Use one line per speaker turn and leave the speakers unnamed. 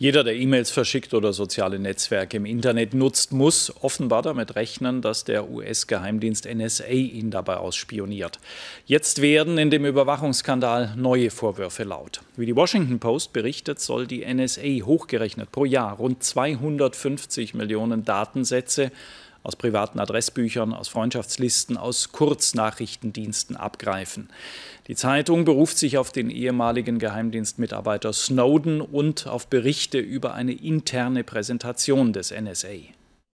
jeder, der E-Mails verschickt oder soziale Netzwerke im Internet nutzt, muss offenbar damit rechnen, dass der US-Geheimdienst NSA ihn dabei ausspioniert. Jetzt werden in dem Überwachungsskandal neue Vorwürfe laut. Wie die Washington Post berichtet, soll die NSA hochgerechnet pro Jahr rund 250 Millionen Datensätze aus privaten Adressbüchern, aus Freundschaftslisten, aus Kurznachrichtendiensten abgreifen. Die Zeitung beruft sich auf den ehemaligen Geheimdienstmitarbeiter Snowden und auf Berichte über eine interne Präsentation des NSA.